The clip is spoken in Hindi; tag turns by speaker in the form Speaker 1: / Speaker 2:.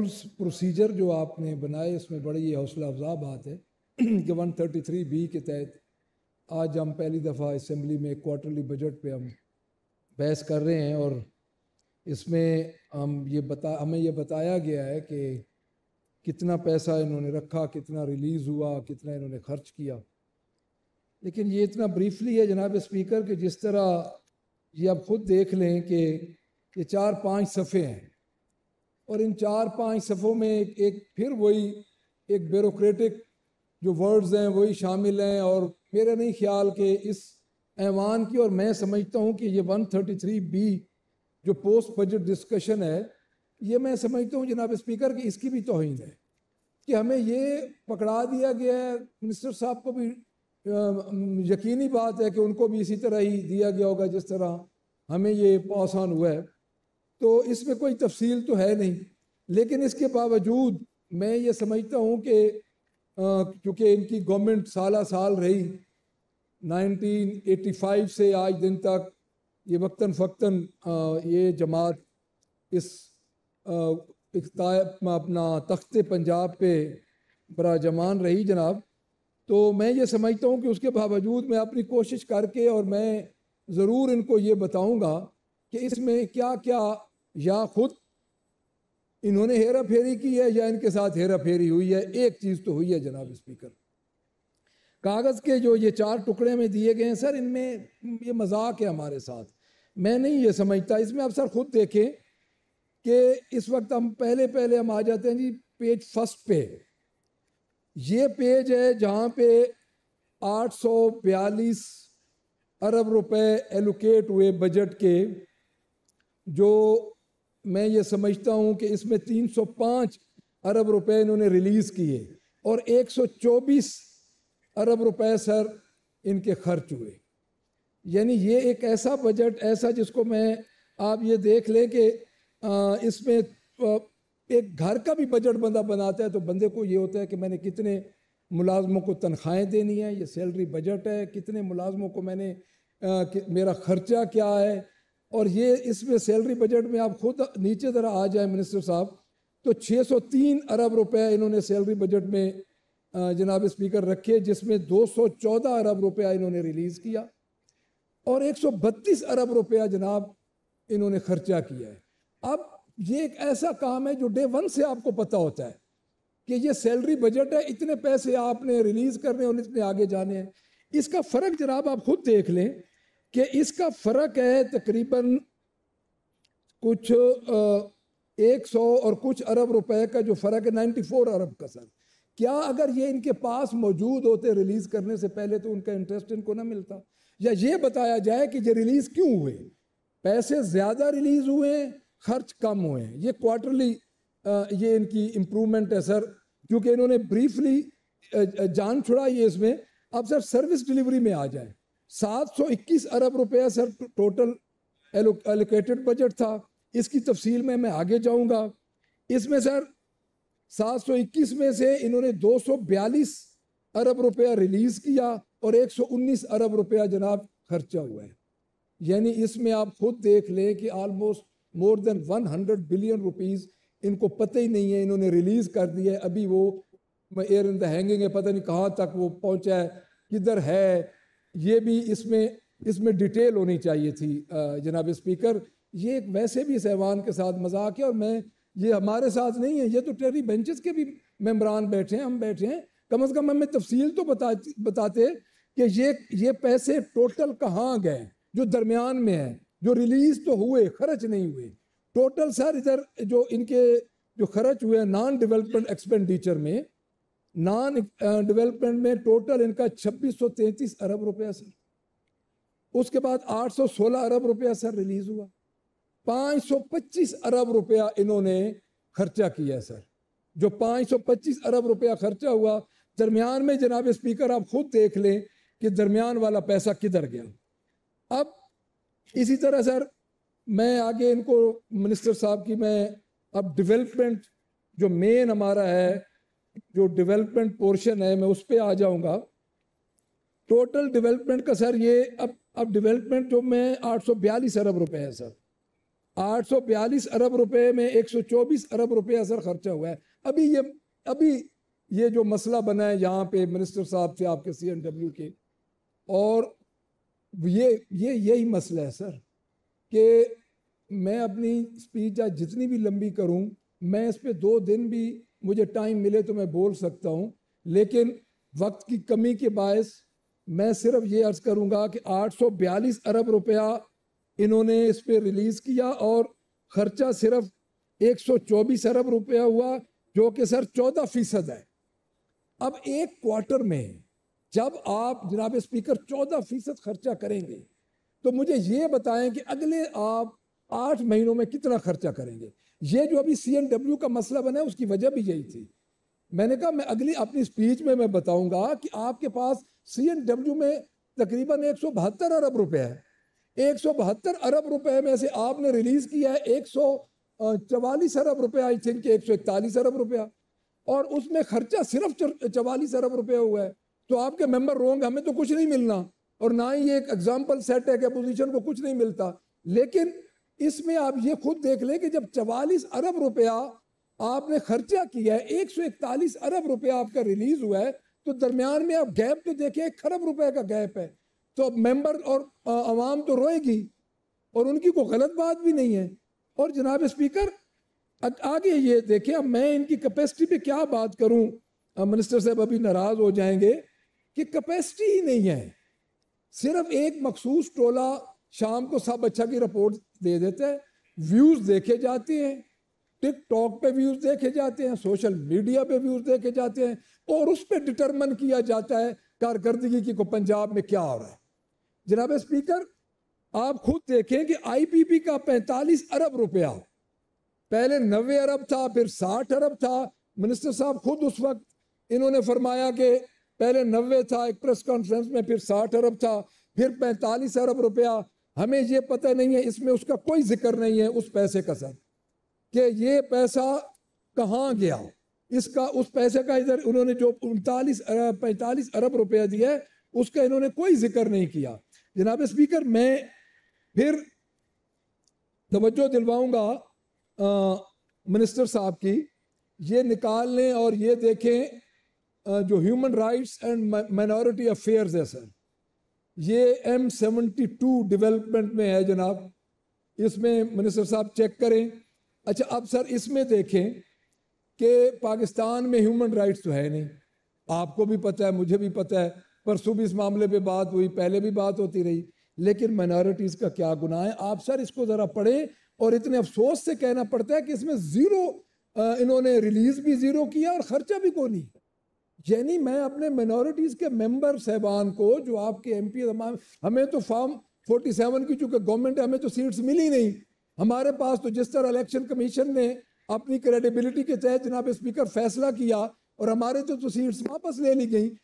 Speaker 1: प्रोसीजर जो आपने बनाए इसमें बड़ी ये हौसला अफजा बात है कि 133 बी के तहत आज हम पहली दफ़ा इसम्बली में क्वार्टरली बजट पे हम बहस कर रहे हैं और इसमें हम ये बता हमें ये बताया गया है कि कितना पैसा इन्होंने रखा कितना रिलीज़ हुआ कितना इन्होंने खर्च किया लेकिन ये इतना ब्रीफली है जनाब स्पीकर कि जिस तरह ये आप ख़ुद देख लें कि ये चार पाँच सफ़े हैं और इन चार पांच सफ़ों में एक, एक फिर वही एक ब्यूरोक्रेटिक जो वर्ड्स हैं वही शामिल हैं और मेरा नहीं ख्याल के इस ऐवान की और मैं समझता हूँ कि ये 133 बी जो पोस्ट बजट डिस्कशन है ये मैं समझता हूँ जनाब स्पीकर कि इसकी भी तोहन है कि हमें ये पकड़ा दिया गया है मिनिस्टर साहब को भी यकीनी बात है कि उनको भी इसी तरह ही दिया गया होगा जिस तरह हमें ये आसान हुआ है तो इसमें कोई तफसील तो है नहीं लेकिन इसके बावजूद मैं ये समझता हूँ कि क्योंकि इनकी गवर्नमेंट साल साल रही 1985 से आज दिन तक ये वक्ता फ़क्ता ये जमात इस अपना तख्त पंजाब पे बराजमान जमान रही जनाब तो मैं ये समझता हूँ कि उसके बावजूद मैं अपनी कोशिश करके और मैं ज़रूर इनको ये बताऊँगा कि इसमें क्या क्या या खुद इन्होंने हेरा फेरी की है या इनके साथ हेरा फेरी हुई है एक चीज़ तो हुई है जनाब स्पीकर कागज़ के जो ये चार टुकड़े में दिए गए हैं सर इनमें ये मजाक है हमारे साथ मैं नहीं ये समझता इसमें आप सर खुद देखें कि इस वक्त हम पहले पहले हम आ जाते हैं जी पेज फर्स्ट पे ये पेज है जहाँ पे 842 अरब रुपए एलोकेट हुए बजट के जो मैं ये समझता हूँ कि इसमें 305 अरब रुपए इन्होंने रिलीज़ किए और 124 अरब रुपए सर इनके खर्च हुए यानी ये एक ऐसा बजट ऐसा जिसको मैं आप ये देख लें कि इसमें एक घर का भी बजट बंदा बनाता है तो बंदे को ये होता है कि मैंने कितने मुलाजमों को तनख्वाहें देनी है ये सैलरी बजट है कितने मुलाजमों को मैंने आ, कि, मेरा खर्चा क्या है और ये इसमें सैलरी बजट में आप खुद नीचे तरह आ जाए मिनिस्टर साहब तो 603 अरब रुपए इन्होंने सैलरी बजट में जनाब स्पीकर रखे जिसमें 214 अरब रुपया इन्होंने रिलीज़ किया और 132 अरब रुपया जनाब इन्होंने खर्चा किया है अब ये एक ऐसा काम है जो डे वन से आपको पता होता है कि ये सैलरी बजट है इतने पैसे आपने रिलीज़ करने और इतने आगे जाने हैं इसका फ़र्क जनाब आप खुद देख लें कि इसका फ़र्क है तकरीबन कुछ एक सौ और कुछ अरब रुपए का जो फ़र्क है नाइन्टी फोर अरब का सर क्या अगर ये इनके पास मौजूद होते रिलीज़ करने से पहले तो उनका इंटरेस्ट इनको ना मिलता या ये बताया जाए कि ये रिलीज़ क्यों हुए पैसे ज़्यादा रिलीज़ हुए हैं खर्च कम हुए हैं ये क्वार्टरली ये इनकी इम्प्रूवमेंट है सर क्योंकि इन्होंने ब्रीफली जान छुड़ाई है इसमें अब सर सर्विस डिलीवरी में आ जाए 721 अरब रुपया सर टोटल एलोकेटेड बजट था इसकी तफसील में मैं आगे जाऊंगा इसमें सर 721 में से इन्होंने 242 अरब रुपया रिलीज किया और 119 अरब रुपया जनाब खर्चा हुआ है यानी इसमें आप खुद देख लें कि almost more than 100 billion rupees इनको पता ही नहीं है इन्होंने रिलीज कर दिया है अभी वो एयर इन द हैंगिंग है पता नहीं कहाँ तक वो पहुँचा है किधर है ये भी इसमें इसमें डिटेल होनी चाहिए थी जनाब स्पीकर ये एक वैसे भी सहवान के साथ मजाक है और मैं ये हमारे साथ नहीं है ये तो टेरी बेंचेस के भी मेम्बरान बैठे हैं हम बैठे हैं कम अज़ कम हमें तफसील तो बता बताते कि ये ये पैसे टोटल कहाँ गए जो दरमियान में है जो रिलीज तो हुए खर्च नहीं हुए टोटल सर इधर जो इनके जो खर्च हुए नॉन डेवलपमेंट एक्सपेंडिचर में नॉन डेवलपमेंट uh, में टोटल इनका 2633 अरब रुपया सर उसके बाद 816 अरब रुपया सर रिलीज हुआ 525 अरब रुपया इन्होंने खर्चा किया सर जो 525 अरब रुपया खर्चा हुआ दरमियान में जनाब स्पीकर आप खुद देख लें कि दरमियान वाला पैसा किधर गया अब इसी तरह सर मैं आगे इनको मिनिस्टर साहब की मैं अब डेवलपमेंट जो मेन हमारा है जो डेवलपमेंट पोर्शन है मैं उस पर आ जाऊंगा टोटल डेवलपमेंट का सर ये अब अब डेवलपमेंट जो मैं 842 अरब रुपए है सर 842 अरब रुपए में 124 अरब रुपया सर खर्चा हुआ है अभी ये अभी ये जो मसला बना है यहाँ पे मिनिस्टर साहब से आपके सी के और ये ये यही मसला है सर कि मैं अपनी स्पीच आज जितनी भी लंबी करूँ मैं इस पर दो दिन भी मुझे टाइम मिले तो मैं बोल सकता हूँ लेकिन वक्त की कमी के बायस मैं सिर्फ ये अर्ज़ करूँगा कि 842 अरब रुपया इन्होंने इस पर रिलीज़ किया और ख़र्चा सिर्फ 124 अरब रुपया हुआ जो कि सर 14 फीसद है अब एक क्वार्टर में जब आप जनाब स्पीकर 14 फीसद खर्चा करेंगे तो मुझे ये बताएं कि अगले आप आठ महीनों में कितना खर्चा करेंगे ये जो अभी डब्ल्यू का मसला बना है उसकी वजह भी यही थी मैंने कहा मैं अगली अपनी स्पीच में मैं बताऊंगा कि आपके पास डब्ल्यू में तकरीबन एक अरब रुपए है एक अरब रुपए में से आपने रिलीज किया है एक चवालीस अरब रुपए आई थिंक एक सौ इकतालीस अरब रुपया और उसमें खर्चा सिर्फ चवालीस अरब रुपया हुआ है तो आपके मेंबर रोंग हमें तो कुछ नहीं मिलना और ना ही ये एक एग्जाम्पल सेट है कि अपोजिशन को कुछ नहीं मिलता लेकिन इसमें आप ये खुद देख लें कि जब चवालीस अरब रुपया आपने खर्चा किया है एक सौ इकतालीस अरब रुपया आपका रिलीज हुआ है तो दरमियान में आप गैप तो देखिए एक खरब रुपए का गैप है तो अब मेंबर और आवाम तो रोएगी और उनकी कोई गलत बात भी नहीं है और जनाब स्पीकर आगे ये देखें अब मैं इनकी कैपेसिटी पे क्या बात करूं मिनिस्टर साहब अभी नाराज हो जाएंगे कि कैपेसिटी ही नहीं है सिर्फ एक मखसूस टोला शाम को सब अच्छा की रिपोर्ट दे देते हैं व्यूज देखे जाते हैं टिकटॉक पे व्यूज देखे जाते हैं सोशल मीडिया पे व्यूज देखे जाते हैं और उस पर डिटर्मन किया जाता है कारकर्दगी की को पंजाब में क्या हो रहा है जनाब स्पीकर आप खुद देखें कि आईपीपी का 45 अरब रुपया पहले नबे अरब था फिर 60 अरब था मिनिस्टर साहब खुद उस वक्त इन्होंने फरमाया कि पहले नब्बे था एक प्रेस कॉन्फ्रेंस में फिर 60 अरब था फिर 45 अरब रुपया हमें ये पता नहीं है इसमें उसका कोई जिक्र नहीं है उस पैसे का सर कि ये पैसा कहाँ गया इसका उस पैसे का इधर उन्होंने जो उनतालीस अरब पैंतालीस अरब रुपया दिया है उसका इन्होंने कोई जिक्र नहीं किया जनाब स्पीकर मैं फिर तवज्जो दिलवाऊंगा मिनिस्टर साहब की ये निकाल लें और ये देखें आ, जो human rights and minority affairs है सर ये एम सेवेंटी टू डिवेलपमेंट में है जनाब इसमें मिनिस्टर साहब चेक करें अच्छा अब सर इसमें देखें कि पाकिस्तान में ह्यूमन राइट्स तो है नहीं आपको भी पता है मुझे भी पता है परसों भी इस मामले पे बात हुई पहले भी बात होती रही लेकिन माइनॉरिटीज़ का क्या गुनाह है आप सर इसको ज़रा पढ़ें और इतने अफसोस से कहना पड़ता है कि इसमें ज़ीरो इन्होंने रिलीज़ भी ज़ीरो किया और ख़र्चा भी कोई नहीं यानी मैं अपने माइनॉरिटीज के मेंबर साहबान को जो आपके एम पी हमें तो फॉर्म फोर्टी सेवन की चूंकि गवर्नमेंट हमें तो सीट्स मिली नहीं हमारे पास तो जिस तरह इलेक्शन कमीशन ने अपनी क्रेडिबिलिटी के तहत जनाब स्पीकर फैसला किया और हमारे जो तो सीट्स वापस ले ली गई